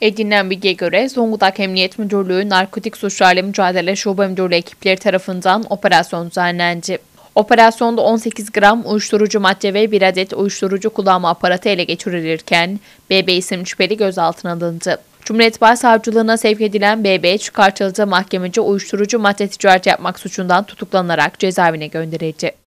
Edinilen bilgiye göre Zonguldak Emniyet Müdürlüğü Narkotik Suçlarla Mücadele Şube Müdürlüğü ekipleri tarafından operasyon düzenlendi. Operasyonda 18 gram uyuşturucu madde ve bir adet uyuşturucu kullanma aparatı ele geçirilirken BB isim şüpheli gözaltına alındı. Cumhuriyet Başsavcılığına sevk edilen BB çıkartıldığı mahkemece uyuşturucu madde ticareti yapmak suçundan tutuklanarak cezaevine gönderildi.